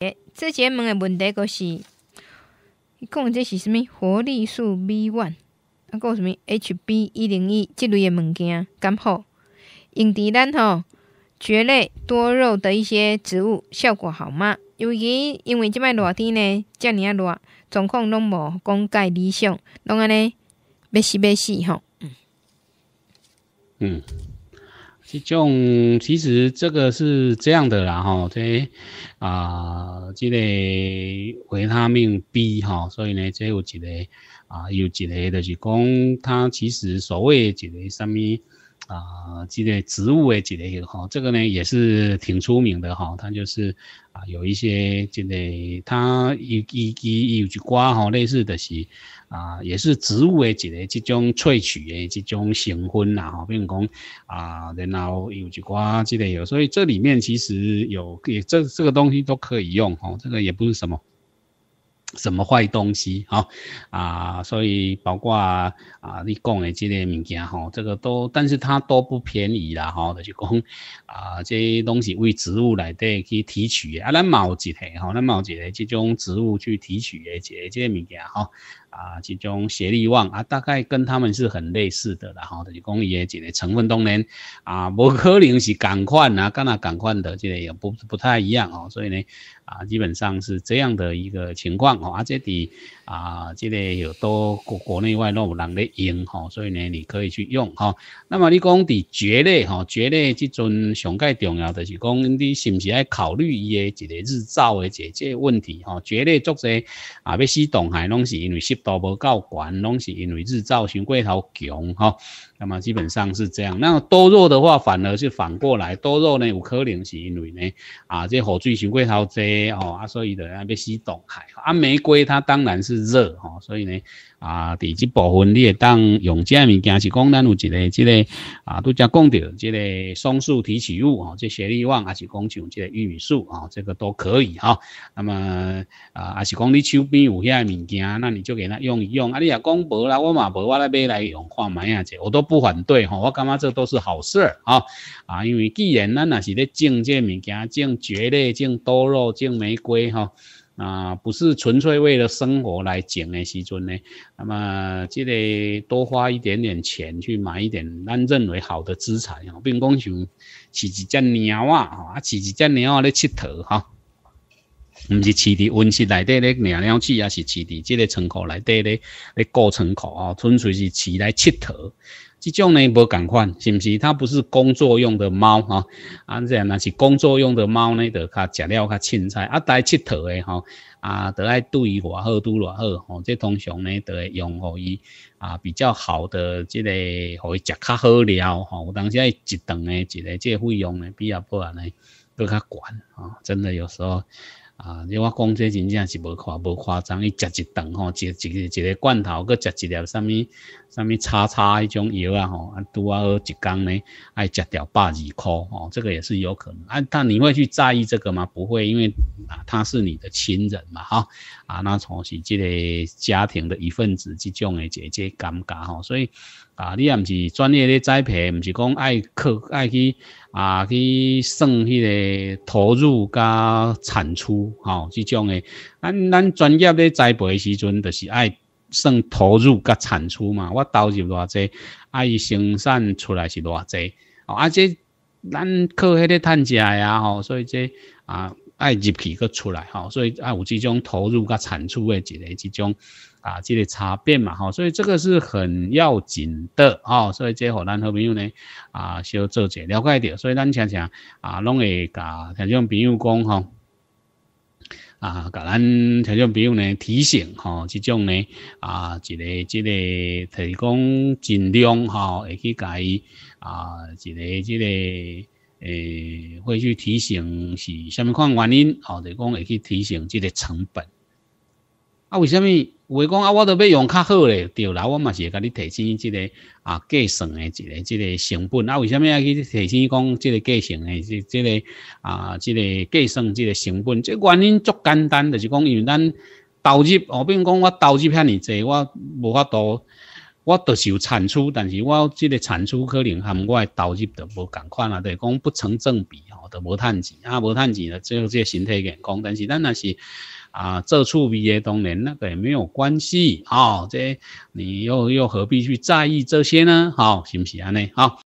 诶，这节问的问题都是，伊讲这是什物活力素 B One，啊，有什物 HB 一零一即类的物件，敢好？用伫咱吼蕨类、多肉的一些植物，效果好吗？尤其因为即摆热天呢，遮尔啊热，状况拢无讲溉理想，拢安尼要死要死吼。嗯。这种其实这个是这样的啦，吼，这啊，这类维他命 B 哈，所以呢，这有一个啊，有一个就是讲，它其实所谓一个什么。啊，这类植物诶，这类有吼，这个呢也是挺出名的哈。它就是啊，有一些这个它有一有有几瓜吼，类似的是啊，也是植物诶，这类这种萃取诶，这种成分啦吼，比如讲啊，然后有几瓜这类有，所以这里面其实有也这这个东西都可以用吼，这个也不是什么。什么坏东西？哈啊，所以包括啊，你讲的这些物件，哈，这个都，但是它都不便宜啦，吼，就是讲啊，这东西为植物来底去提取的，啊，咱冇一个，吼，咱冇一个这种植物去提取的这这物件，哈。啊，这种协力旺啊，大概跟他们是很类似的啦。吼，就是讲伊的这个成分当然啊，无可能是共款啊，干那共款的这个也不不太一样哦。所以呢，啊，基本上是这样的一个情况哦。而且的啊，这个有多国国内外都有人在用吼，所以呢，你可以去用哈。那么你讲伫蕨类哈，蕨类即阵上介重要，的是讲你是不是要考虑伊的这个日照的这这问题哈？蕨类作者啊，要使冻还拢是因为湿。都不够管，拢是因为日照嫌过头强吼。那么基本上是这样。那多肉的话反而是反过来，多肉呢有可能是因为呢啊，这雨水嫌过头多哦，啊所以呢爱要吸冻海。啊玫瑰它当然是热吼，所以呢啊，第一部分你会当用这物件是讲，咱有一个这个啊都才讲到这个松树提取物哦，这雪梨王还是讲像这个玉米树啊，这个都可以哈。那么啊还是讲你手边有遐物件，那你就给它。用一用，啊，你也讲无啦，我嘛无，我来买来用看卖啊这我都不反对吼，我感觉这都是好事吼啊，因为既然咱呐是咧种这物件，种蕨类、种多肉、种玫瑰哈啊，不是纯粹为了生活来种的时阵呢，那么就得多花一点点钱去买一点咱认为好的资产，不用讲想饲一只猫啊，啊，饲一只猫咧佚佗哈。唔是饲伫温室内底咧养鸟子，也是饲伫即个仓库内底咧咧过仓库哦，纯粹是饲来佚佗。即种呢，无共款，是毋是？它不是工作用的猫哈。啊，这样那是工作用的猫呢，就较食了较凊彩，啊，带佚佗诶吼，啊，都爱对伊偌好对如何好。哦，这通常呢，都会用互伊啊比较好的即个，互伊食较好料哈。有当时爱一顿诶，一个即、这费用呢，比较阿波呢都较贵哦。真的有时候。啊，你我讲这真正是无夸无夸张，伊食一顿吼，一一个一个罐头，佮食一粒啥物啥物叉叉迄种药啊吼，啊拄啊一工呢，爱食掉百几箍吼，这个也是有可能啊。但你会去在意这个吗？不会，因为啊他是你的亲人嘛哈。啊，那从是这个家庭的一份子，这种的这姐尴尬吼，所以。啊，你啊，毋是专业咧栽培，毋是讲爱靠爱去啊去算迄个投入加产出，吼，即种诶。咱咱专业咧栽培诶时阵，就是爱算投入加产出嘛。我投入偌济，啊，伊生产出来是偌济，啊，这咱靠迄个趁食诶啊，吼，所以这啊。爱入去个出来吼，所以爱有这种投入甲产出诶一个这种啊，即个差别嘛吼，所以这个是很要紧的哦，所以即个互咱好朋友呢啊，小做者了解着，所以咱常常啊，拢会甲听众朋友讲吼，啊，甲咱听众朋友呢提醒吼，即种呢啊，一个一个提供尽量吼，会去甲伊啊，一个一个。诶，会去提醒是，虾米款原因，好，就讲会去提醒这个成本。啊，为什么？我讲啊，我都要用较好咧，对啦，我嘛是会甲你提醒这个啊计算的这个这个成本。啊，为什么要去提醒讲这个计算的这这个啊这个计算这个成本？这原因足简单，就是讲因为咱投入，后比如讲我投入遐尔济，我无法度。我都是有产出，但是我这个产出可能含我投入都无共款啊，对，讲不成正比吼，就无趁钱啊，无趁钱了，只有这个形体员工，但是但那是啊，做出 v 业当然那个也没有关系啊，这你又又何必去在意这些呢？好，是不是安尼啊？